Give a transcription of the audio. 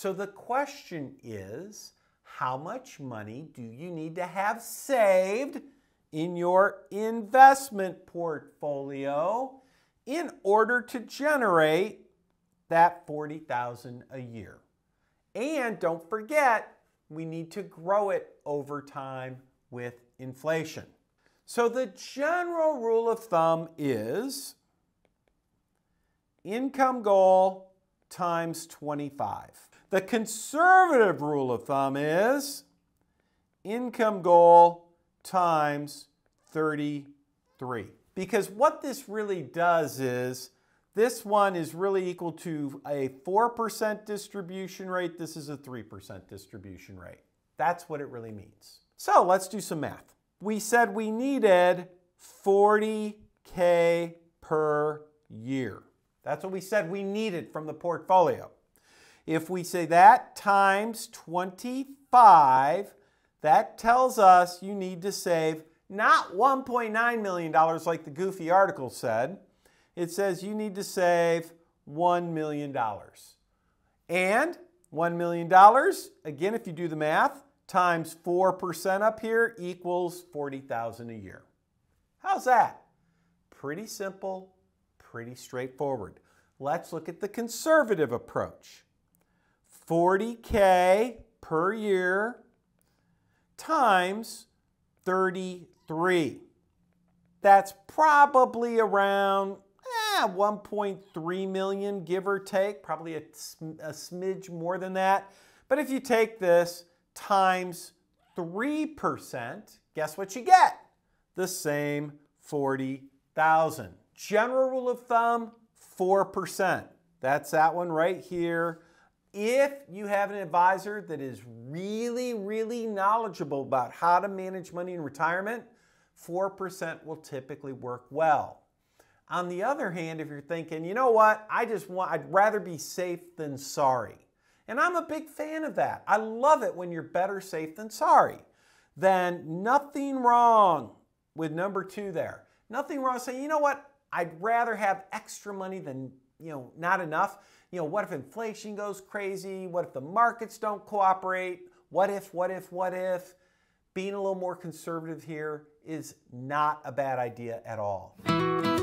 So the question is how much money do you need to have saved in your investment portfolio in order to generate that 40,000 a year? And don't forget, we need to grow it over time with inflation. So the general rule of thumb is income goal times 25. The conservative rule of thumb is income goal times 33. Because what this really does is this one is really equal to a 4% distribution rate. This is a 3% distribution rate. That's what it really means. So let's do some math. We said we needed 40K per year. That's what we said we needed from the portfolio. If we say that times 25, that tells us you need to save not $1.9 million like the goofy article said. It says you need to save $1 million. And $1 million, again, if you do the math, times 4% up here equals 40,000 a year. How's that? Pretty simple, pretty straightforward. Let's look at the conservative approach. 40K per year times 33. That's probably around eh, 1.3 million, give or take, probably a, a smidge more than that. But if you take this times 3%, guess what you get? The same 40,000. General rule of thumb, 4%. That's that one right here if you have an advisor that is really, really knowledgeable about how to manage money in retirement, 4% will typically work well. On the other hand, if you're thinking, you know what, I just want, I'd rather be safe than sorry. And I'm a big fan of that. I love it when you're better safe than sorry. Then nothing wrong with number two there. Nothing wrong saying, you know what, I'd rather have extra money than you know, not enough. You know, what if inflation goes crazy? What if the markets don't cooperate? What if, what if, what if? Being a little more conservative here is not a bad idea at all.